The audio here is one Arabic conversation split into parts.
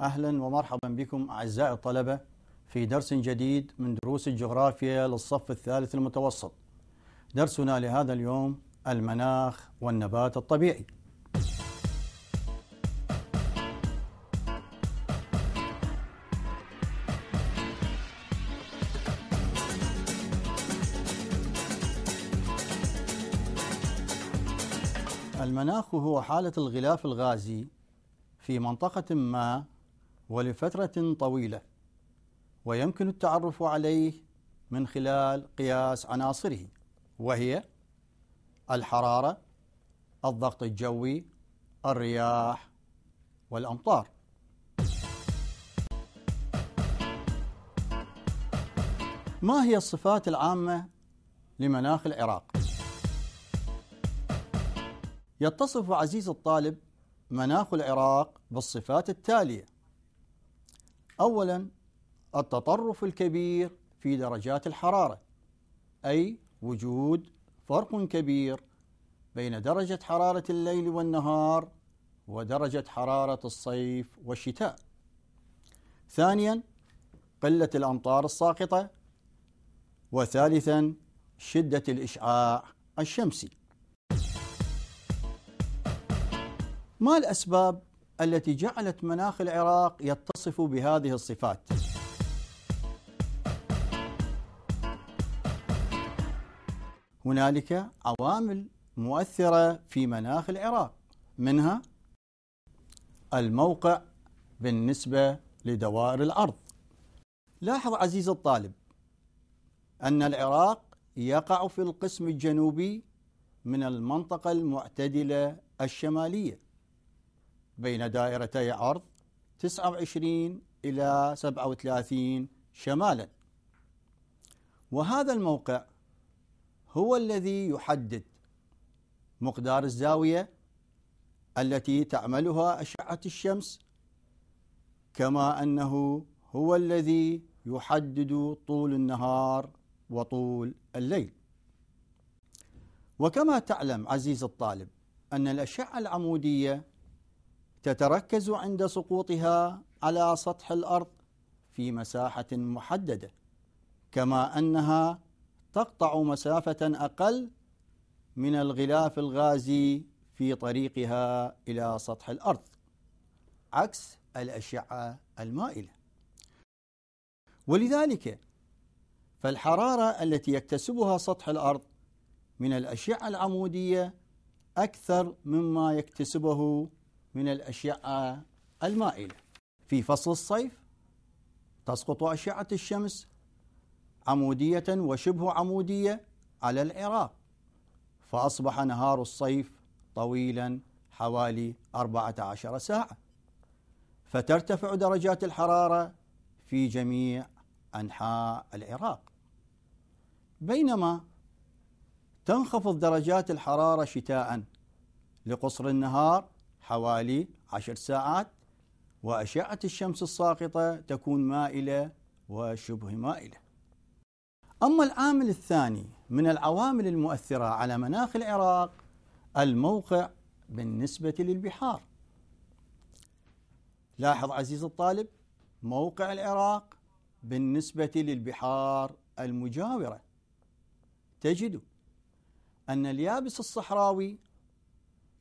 أهلا ومرحبا بكم أعزائي الطلبة في درس جديد من دروس الجغرافيا للصف الثالث المتوسط درسنا لهذا اليوم المناخ والنبات الطبيعي المناخ هو حالة الغلاف الغازي في منطقة ما ولفترة طويلة ويمكن التعرف عليه من خلال قياس عناصره وهي الحرارة الضغط الجوي الرياح والأمطار ما هي الصفات العامة لمناخ العراق؟ يتصف عزيز الطالب مناخ العراق بالصفات التالية أولا التطرف الكبير في درجات الحرارة أي وجود فرق كبير بين درجة حرارة الليل والنهار ودرجة حرارة الصيف والشتاء. ثانيا قلة الأمطار الساقطة وثالثا شدة الإشعاع الشمسي. ما الأسباب التي جعلت مناخ العراق يتصف بهذه الصفات هنالك عوامل مؤثرة في مناخ العراق منها الموقع بالنسبة لدوائر الأرض لاحظ عزيز الطالب أن العراق يقع في القسم الجنوبي من المنطقة المعتدلة الشمالية بين دائرتي عرض 29 إلى 37 شمالا وهذا الموقع هو الذي يحدد مقدار الزاوية التي تعملها أشعة الشمس كما أنه هو الذي يحدد طول النهار وطول الليل وكما تعلم عزيز الطالب أن الأشعة العمودية تتركز عند سقوطها على سطح الأرض في مساحة محددة كما أنها تقطع مسافة أقل من الغلاف الغازي في طريقها إلى سطح الأرض عكس الأشعة المائلة ولذلك فالحرارة التي يكتسبها سطح الأرض من الأشعة العمودية أكثر مما يكتسبه من الأشعة المائلة في فصل الصيف تسقط أشعة الشمس عمودية وشبه عمودية على العراق فأصبح نهار الصيف طويلا حوالي 14 ساعة فترتفع درجات الحرارة في جميع أنحاء العراق بينما تنخفض درجات الحرارة شتاء لقصر النهار حوالي عشر ساعات وأشعة الشمس الساقطة تكون مائلة وشبه مائلة أما العامل الثاني من العوامل المؤثرة على مناخ العراق الموقع بالنسبة للبحار لاحظ عزيز الطالب موقع العراق بالنسبة للبحار المجاورة تجد أن اليابس الصحراوي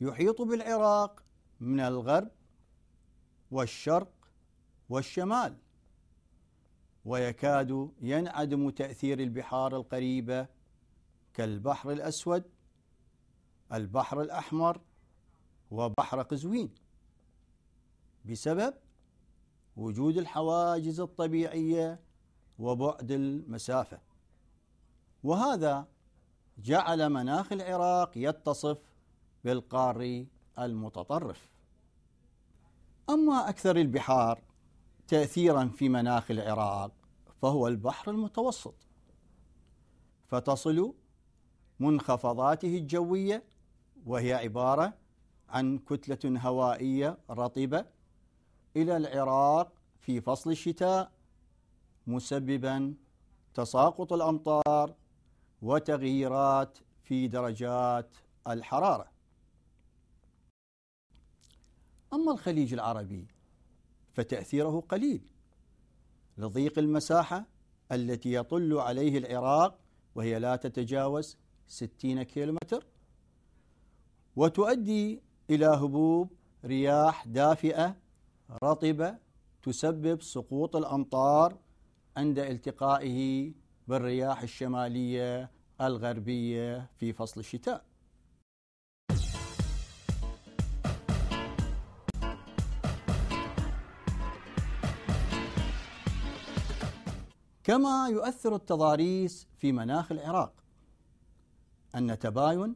يحيط بالعراق من الغرب والشرق والشمال ويكاد ينعدم تأثير البحار القريبة كالبحر الأسود البحر الأحمر وبحر قزوين بسبب وجود الحواجز الطبيعية وبعد المسافة وهذا جعل مناخ العراق يتصف بالقاري المتطرف أما أكثر البحار تأثيرا في مناخ العراق فهو البحر المتوسط فتصل منخفضاته الجوية وهي عبارة عن كتلة هوائية رطبة إلى العراق في فصل الشتاء مسببا تساقط الأمطار وتغييرات في درجات الحراره أما الخليج العربي فتأثيره قليل لضيق المساحة التي يطل عليه العراق وهي لا تتجاوز 60 كيلومتر وتؤدي إلى هبوب رياح دافئة رطبة تسبب سقوط الأمطار عند التقائه بالرياح الشمالية الغربية في فصل الشتاء كما يؤثر التضاريس في مناخ العراق أن تباين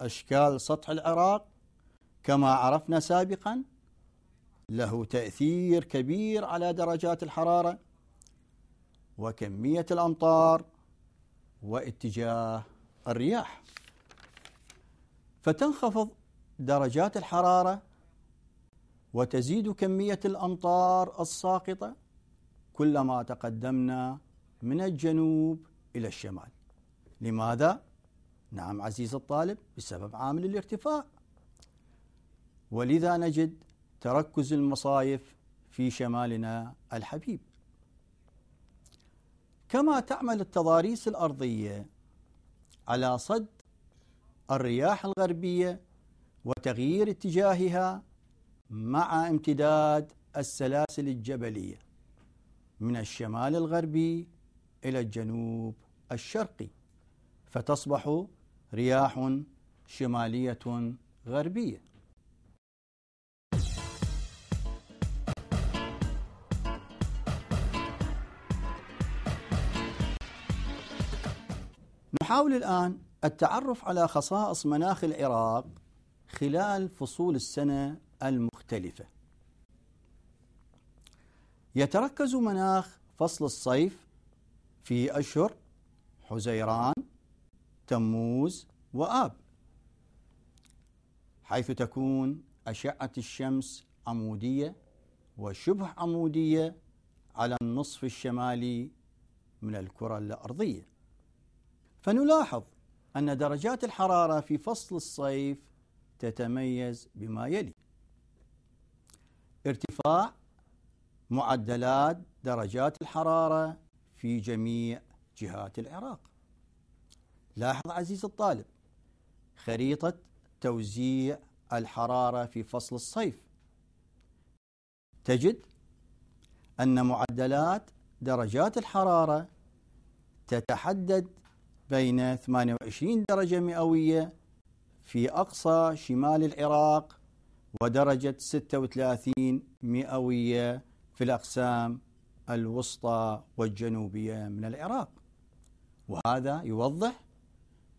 أشكال سطح العراق كما عرفنا سابقا له تأثير كبير على درجات الحرارة وكمية الأمطار واتجاه الرياح فتنخفض درجات الحرارة وتزيد كمية الأمطار الساقطة كلما تقدمنا من الجنوب إلى الشمال لماذا؟ نعم عزيز الطالب بسبب عامل الارتفاع ولذا نجد تركز المصايف في شمالنا الحبيب كما تعمل التضاريس الأرضية على صد الرياح الغربية وتغيير اتجاهها مع امتداد السلاسل الجبلية من الشمال الغربي إلى الجنوب الشرقي فتصبح رياح شمالية غربية نحاول الآن التعرف على خصائص مناخ العراق خلال فصول السنة المختلفة يتركز مناخ فصل الصيف في أشهر حزيران تموز وآب حيث تكون أشعة الشمس عمودية وشبه عمودية على النصف الشمالي من الكرة الأرضية فنلاحظ أن درجات الحرارة في فصل الصيف تتميز بما يلي ارتفاع معدلات درجات الحرارة في جميع جهات العراق لاحظ عزيز الطالب خريطة توزيع الحرارة في فصل الصيف تجد أن معدلات درجات الحرارة تتحدد بين 28 درجة مئوية في أقصى شمال العراق ودرجة 36 مئوية في الأقسام الوسطى والجنوبية من العراق وهذا يوضح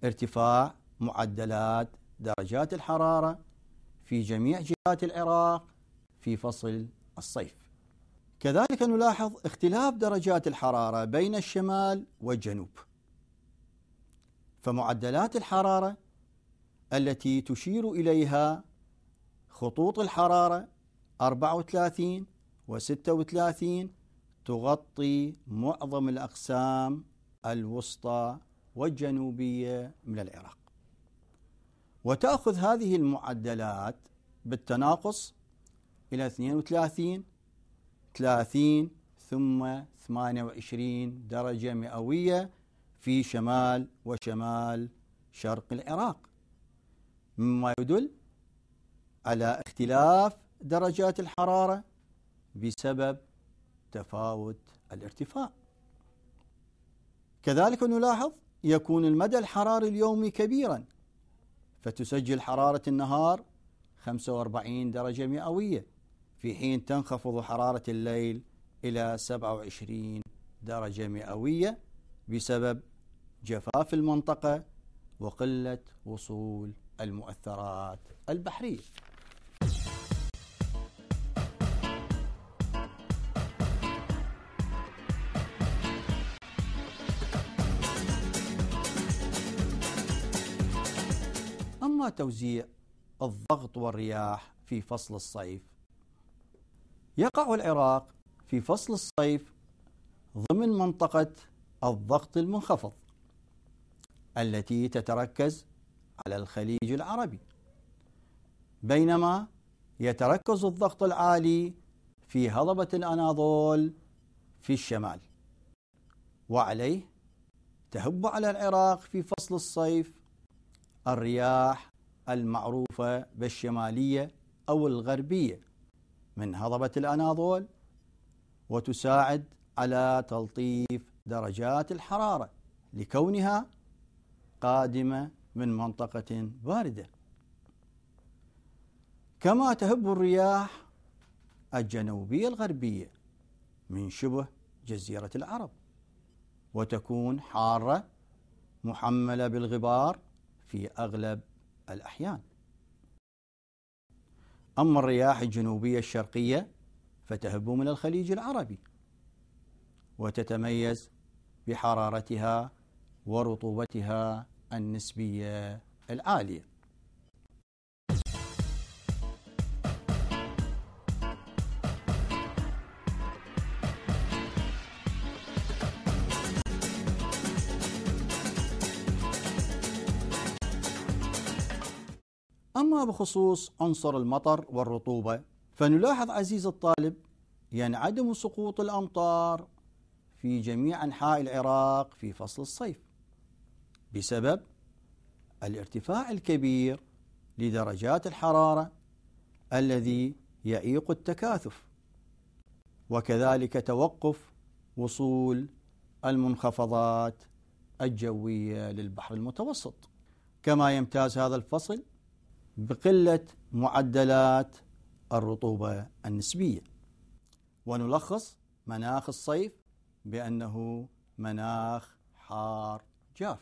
ارتفاع معدلات درجات الحرارة في جميع جهات العراق في فصل الصيف كذلك نلاحظ اختلاف درجات الحرارة بين الشمال والجنوب فمعدلات الحرارة التي تشير إليها خطوط الحرارة 34 و36 تغطي معظم الأقسام الوسطى والجنوبية من العراق وتأخذ هذه المعدلات بالتناقص إلى 32 30 ثم 28 درجة مئوية في شمال وشمال شرق العراق مما يدل على اختلاف درجات الحرارة بسبب تفاوت الارتفاع كذلك نلاحظ يكون المدى الحراري اليومي كبيرا فتسجل حرارة النهار 45 درجة مئوية في حين تنخفض حرارة الليل إلى 27 درجة مئوية بسبب جفاف المنطقة وقلة وصول المؤثرات البحرية توزيع الضغط والرياح في فصل الصيف يقع العراق في فصل الصيف ضمن منطقة الضغط المنخفض التي تتركز على الخليج العربي بينما يتركز الضغط العالي في هضبة الأناضول في الشمال وعليه تهب على العراق في فصل الصيف الرياح المعروفة بالشمالية أو الغربية من هضبة الأناضول وتساعد على تلطيف درجات الحرارة لكونها قادمة من منطقة باردة كما تهب الرياح الجنوبية الغربية من شبه جزيرة العرب وتكون حارة محملة بالغبار في أغلب الأحيان أما الرياح الجنوبية الشرقية فتهب من الخليج العربي وتتميز بحرارتها ورطوبتها النسبية العالية أما بخصوص عنصر المطر والرطوبة فنلاحظ عزيز الطالب يعني عدم سقوط الأمطار في جميع أنحاء العراق في فصل الصيف بسبب الارتفاع الكبير لدرجات الحرارة الذي يعيق التكاثف وكذلك توقف وصول المنخفضات الجوية للبحر المتوسط كما يمتاز هذا الفصل بقلة معدلات الرطوبة النسبية ونلخص مناخ الصيف بأنه مناخ حار جاف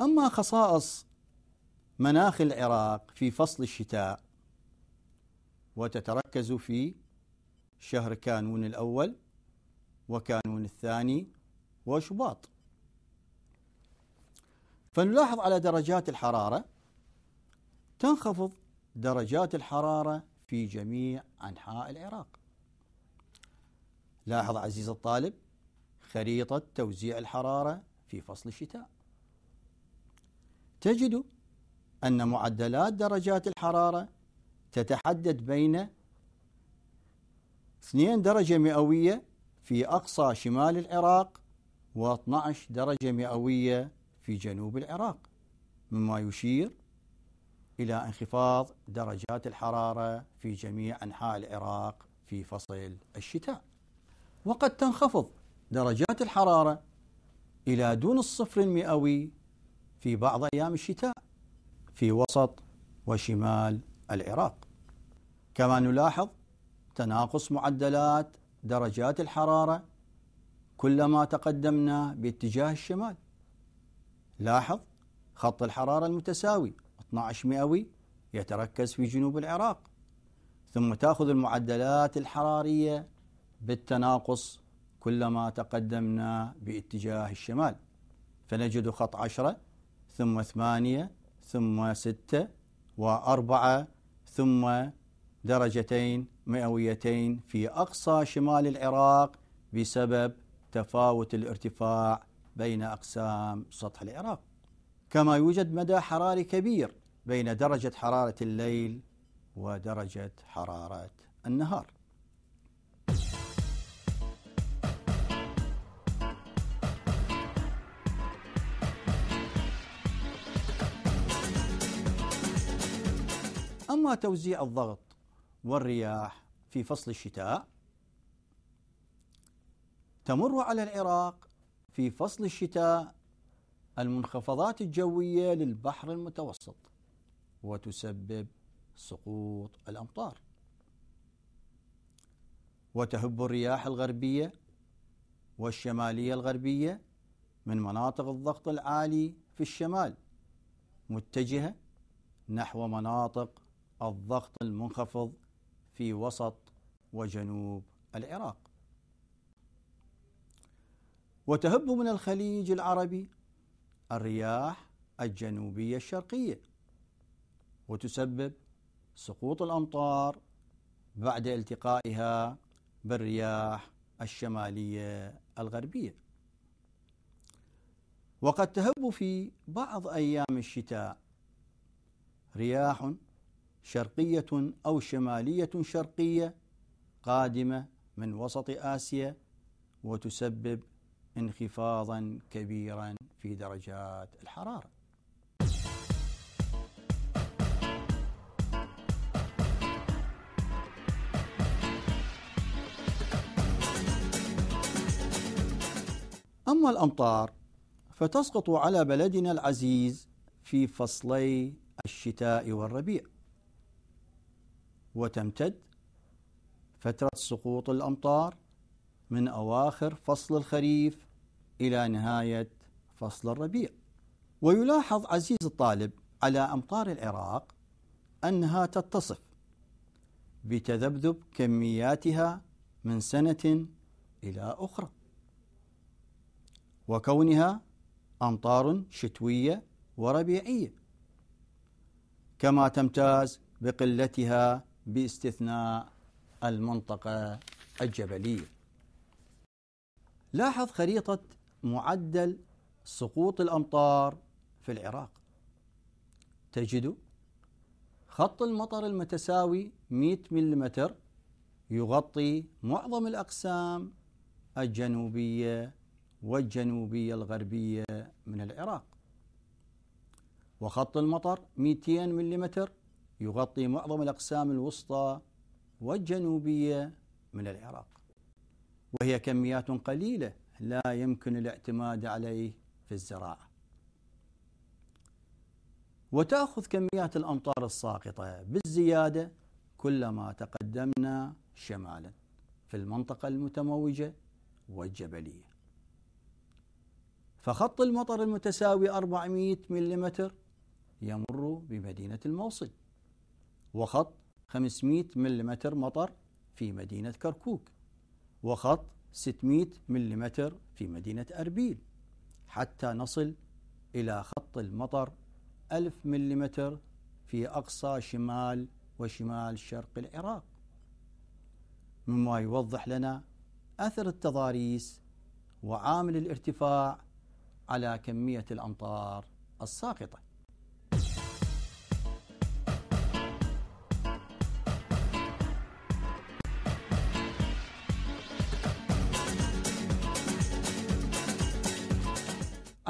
أما خصائص مناخ العراق في فصل الشتاء وتتركز في شهر كانون الأول وكانون الثاني وشباط فنلاحظ على درجات الحرارة تنخفض درجات الحرارة في جميع أنحاء العراق لاحظ عزيز الطالب خريطة توزيع الحرارة في فصل الشتاء تجد أن معدلات درجات الحرارة تتحدد بين 2 درجة مئوية في أقصى شمال العراق و12 درجة مئوية في جنوب العراق مما يشير إلى انخفاض درجات الحرارة في جميع أنحاء العراق في فصل الشتاء وقد تنخفض درجات الحرارة إلى دون الصفر المئوي في بعض أيام الشتاء في وسط وشمال العراق كما نلاحظ تناقص معدلات درجات الحرارة كلما تقدمنا باتجاه الشمال لاحظ خط الحرارة المتساوي 12 مئوي يتركز في جنوب العراق ثم تأخذ المعدلات الحرارية بالتناقص كلما تقدمنا باتجاه الشمال فنجد خط 10 ثم 8 ثم ستة وأربعة ثم درجتين مئويتين في أقصى شمال العراق بسبب تفاوت الارتفاع بين أقسام سطح العراق كما يوجد مدى حراري كبير بين درجة حرارة الليل ودرجة حرارة النهار ثم توزيع الضغط والرياح في فصل الشتاء تمر على العراق في فصل الشتاء المنخفضات الجوية للبحر المتوسط وتسبب سقوط الأمطار وتهب الرياح الغربية والشمالية الغربية من مناطق الضغط العالي في الشمال متجهة نحو مناطق الضغط المنخفض في وسط وجنوب العراق وتهب من الخليج العربي الرياح الجنوبيه الشرقيه وتسبب سقوط الامطار بعد التقائها بالرياح الشماليه الغربيه وقد تهب في بعض ايام الشتاء رياح شرقية أو شمالية شرقية قادمة من وسط آسيا وتسبب انخفاضا كبيرا في درجات الحرارة أما الأمطار فتسقط على بلدنا العزيز في فصلي الشتاء والربيع وتمتد فترة سقوط الأمطار من أواخر فصل الخريف إلى نهاية فصل الربيع ويلاحظ عزيز الطالب على أمطار العراق أنها تتصف بتذبذب كمياتها من سنة إلى أخرى وكونها أمطار شتوية وربيعية كما تمتاز بقلتها باستثناء المنطقة الجبلية. لاحظ خريطة معدل سقوط الأمطار في العراق. تجد خط المطر المتساوي 100 ملم يغطي معظم الأقسام الجنوبية والجنوبية الغربية من العراق وخط المطر 200 ملم يغطي معظم الأقسام الوسطى والجنوبية من العراق وهي كميات قليلة لا يمكن الاعتماد عليه في الزراعة وتأخذ كميات الأمطار الساقطة بالزيادة كلما تقدمنا شمالا في المنطقة المتموجة والجبلية فخط المطر المتساوي 400 ملم يمر بمدينة الموصل وخط 500 ملم مطر في مدينة كركوك وخط 600 ملم في مدينة أربيل حتى نصل إلى خط المطر 1000 ملم في أقصى شمال وشمال شرق العراق مما يوضح لنا أثر التضاريس وعامل الارتفاع على كمية الأمطار الساقطة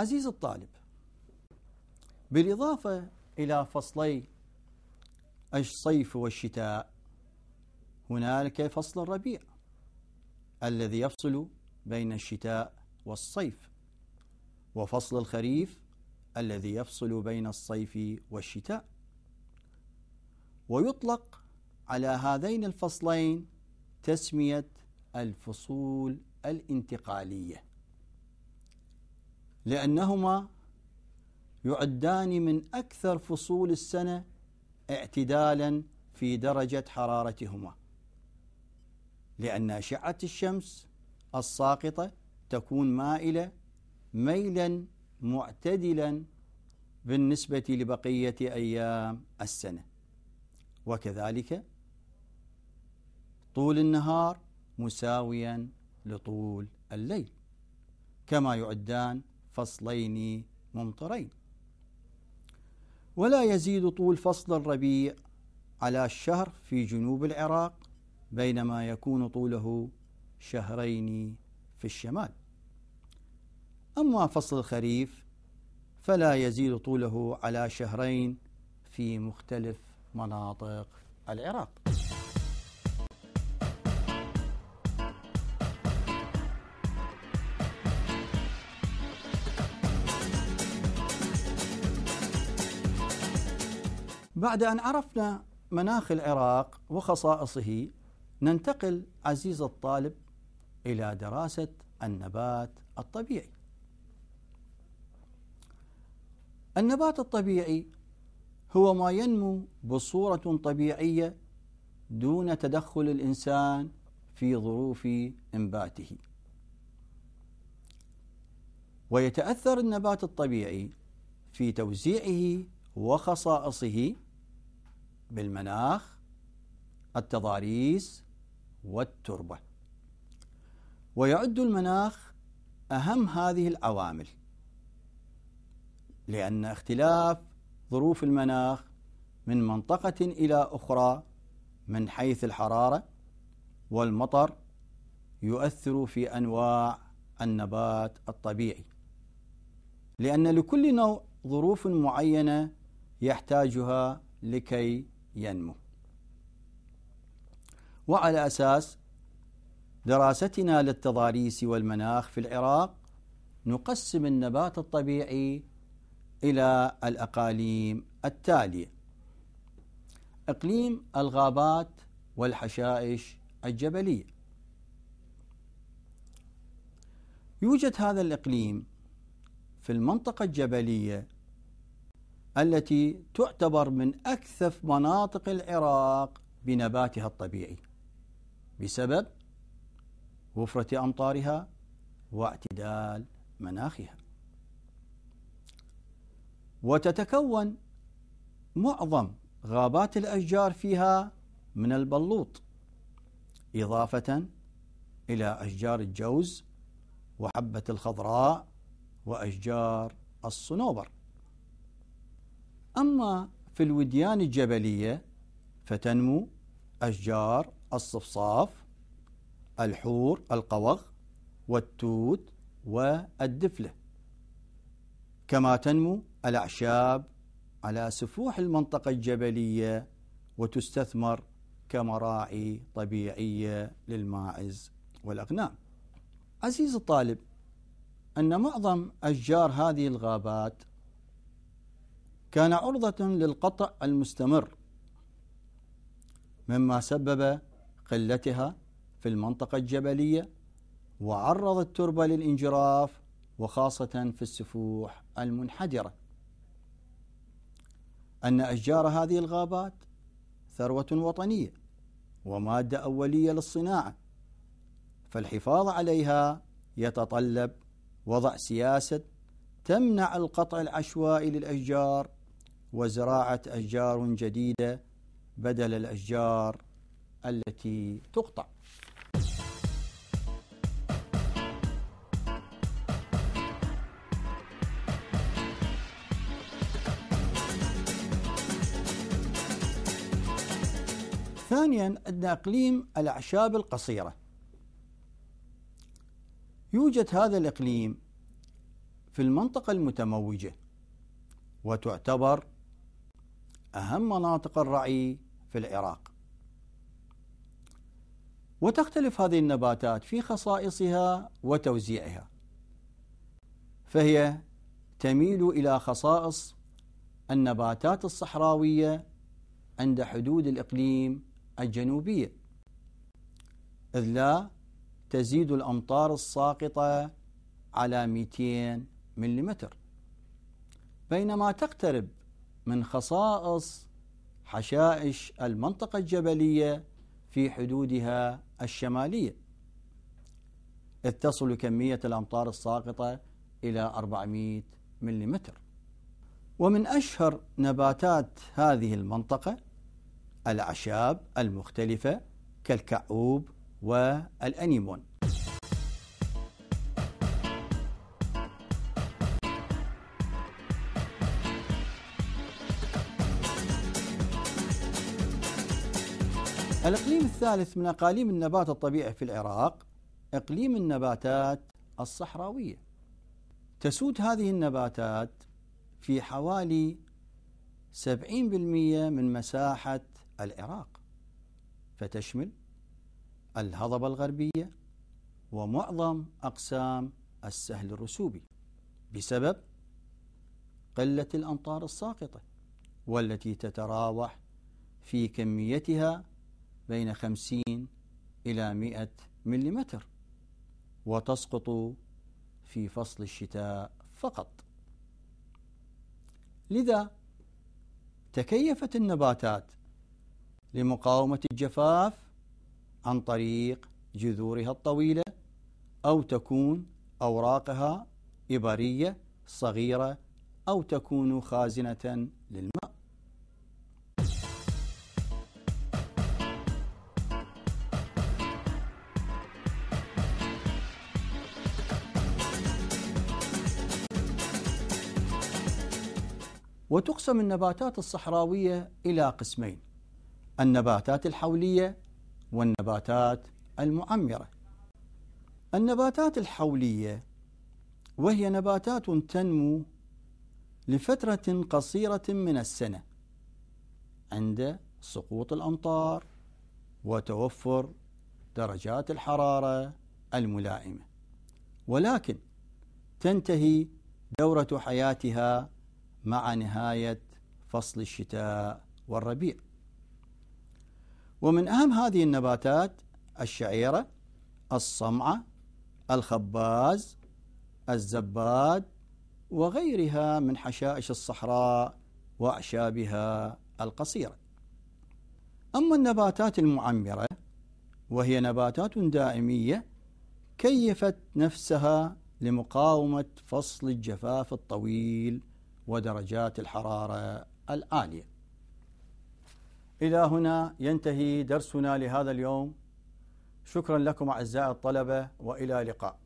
عزيز الطالب بالإضافة إلى فصلي الصيف والشتاء هنالك فصل الربيع الذي يفصل بين الشتاء والصيف وفصل الخريف الذي يفصل بين الصيف والشتاء ويطلق على هذين الفصلين تسمية الفصول الانتقاليه لأنهما يعدان من أكثر فصول السنة اعتدالا في درجة حرارتهما لأن أشعة الشمس الساقطة تكون مائلة ميلا معتدلا بالنسبة لبقية أيام السنة وكذلك طول النهار مساويا لطول الليل كما يعدان فصلين ممطرين ولا يزيد طول فصل الربيع على الشهر في جنوب العراق بينما يكون طوله شهرين في الشمال أما فصل الخريف فلا يزيد طوله على شهرين في مختلف مناطق العراق بعد أن عرفنا مناخ العراق وخصائصه ننتقل عزيز الطالب إلى دراسة النبات الطبيعي النبات الطبيعي هو ما ينمو بصورة طبيعية دون تدخل الإنسان في ظروف إنباته ويتأثر النبات الطبيعي في توزيعه وخصائصه بالمناخ التضاريس والتربة ويعد المناخ أهم هذه العوامل لأن اختلاف ظروف المناخ من منطقة إلى أخرى من حيث الحرارة والمطر يؤثر في أنواع النبات الطبيعي لأن لكل نوع ظروف معينة يحتاجها لكي ينمو وعلى أساس دراستنا للتضاريس والمناخ في العراق نقسم النبات الطبيعي إلى الأقاليم التالية إقليم الغابات والحشائش الجبلية يوجد هذا الإقليم في المنطقة الجبلية التي تعتبر من أكثف مناطق العراق بنباتها الطبيعي بسبب وفرة أمطارها واعتدال مناخها وتتكون معظم غابات الأشجار فيها من البلوط إضافة إلى أشجار الجوز وحبة الخضراء وأشجار الصنوبر أما في الوديان الجبلية فتنمو أشجار الصفصاف الحور القوغ والتوت والدفلة كما تنمو الأعشاب على سفوح المنطقة الجبلية وتستثمر كمراعي طبيعية للماعز والأغنام عزيز الطالب أن معظم أشجار هذه الغابات كان عرضة للقطع المستمر مما سبب قلتها في المنطقة الجبلية وعرض التربة للانجراف وخاصة في السفوح المنحدرة أن أشجار هذه الغابات ثروة وطنية ومادة أولية للصناعة فالحفاظ عليها يتطلب وضع سياسة تمنع القطع العشوائي للأشجار وزراعة أشجار جديدة بدل الأشجار التي تقطع ثانيا عندنا اقليم الاعشاب القصيره. يوجد هذا الاقليم في المنطقه المتموجه وتعتبر أهم مناطق الرعي في العراق وتختلف هذه النباتات في خصائصها وتوزيعها فهي تميل إلى خصائص النباتات الصحراوية عند حدود الإقليم الجنوبية إذ لا تزيد الأمطار الساقطة على 200 مم. بينما تقترب من خصائص حشائش المنطقة الجبلية في حدودها الشمالية إذ تصل كمية الأمطار الساقطة إلى 400 ملم ومن أشهر نباتات هذه المنطقة الأعشاب المختلفة كالكعوب والأنيمون الإقليم الثالث من أقاليم النبات الطبيعي في العراق إقليم النباتات الصحراوية تسود هذه النباتات في حوالي 70% من مساحة العراق فتشمل الهضبة الغربية ومعظم أقسام السهل الرسوبي بسبب قلة الأمطار الساقطة والتي تتراوح في كميتها بين خمسين إلى مئة مليمتر وتسقط في فصل الشتاء فقط لذا تكيفت النباتات لمقاومة الجفاف عن طريق جذورها الطويلة أو تكون أوراقها إبرية صغيرة أو تكون خازنة للماء وتقسم النباتات الصحراوية إلى قسمين النباتات الحولية والنباتات المعمرة النباتات الحولية وهي نباتات تنمو لفترة قصيرة من السنة عند سقوط الأمطار وتوفر درجات الحرارة الملائمة ولكن تنتهي دورة حياتها مع نهاية فصل الشتاء والربيع ومن أهم هذه النباتات الشعيرة الصمعة الخباز الزباد وغيرها من حشائش الصحراء وأعشابها القصيرة أما النباتات المعمرة وهي نباتات دائمية كيفت نفسها لمقاومة فصل الجفاف الطويل ودرجات الحرارة العالية. إلى هنا ينتهي درسنا لهذا اليوم. شكرا لكم أعزائي الطلبة وإلى لقاء.